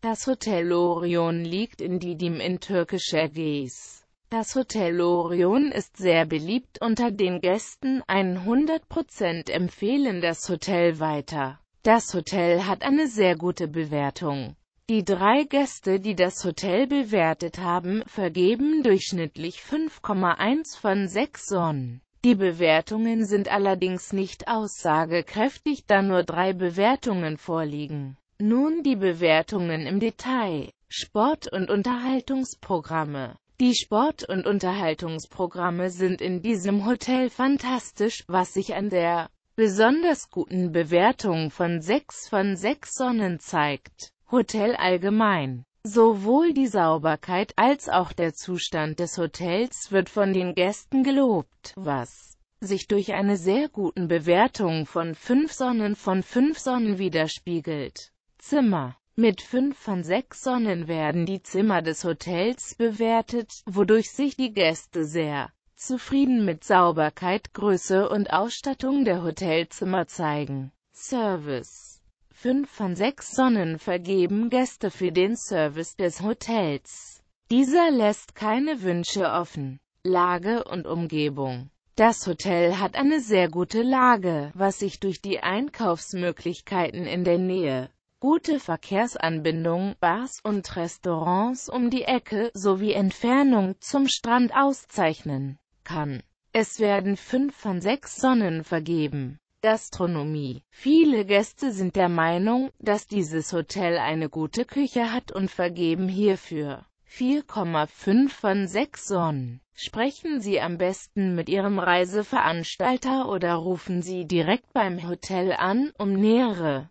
Das Hotel Orion liegt in Didim in türkischer Ägäis. Das Hotel Orion ist sehr beliebt unter den Gästen, 100% empfehlen das Hotel weiter. Das Hotel hat eine sehr gute Bewertung. Die drei Gäste, die das Hotel bewertet haben, vergeben durchschnittlich 5,1 von 6 Sonnen. Die Bewertungen sind allerdings nicht aussagekräftig, da nur drei Bewertungen vorliegen. Nun die Bewertungen im Detail. Sport- und Unterhaltungsprogramme Die Sport- und Unterhaltungsprogramme sind in diesem Hotel fantastisch, was sich an der besonders guten Bewertung von 6 von 6 Sonnen zeigt. Hotel allgemein Sowohl die Sauberkeit als auch der Zustand des Hotels wird von den Gästen gelobt, was sich durch eine sehr guten Bewertung von 5 Sonnen von 5 Sonnen widerspiegelt. Zimmer. Mit 5 von 6 Sonnen werden die Zimmer des Hotels bewertet, wodurch sich die Gäste sehr zufrieden mit Sauberkeit, Größe und Ausstattung der Hotelzimmer zeigen. Service 5 von 6 Sonnen vergeben Gäste für den Service des Hotels. Dieser lässt keine Wünsche offen. Lage und Umgebung Das Hotel hat eine sehr gute Lage, was sich durch die Einkaufsmöglichkeiten in der Nähe gute Verkehrsanbindung, Bars und Restaurants um die Ecke sowie Entfernung zum Strand auszeichnen kann. Es werden fünf von sechs Sonnen vergeben. Gastronomie. Viele Gäste sind der Meinung, dass dieses Hotel eine gute Küche hat und vergeben hierfür 4,5 von 6 Sonnen. Sprechen Sie am besten mit Ihrem Reiseveranstalter oder rufen Sie direkt beim Hotel an, um nähere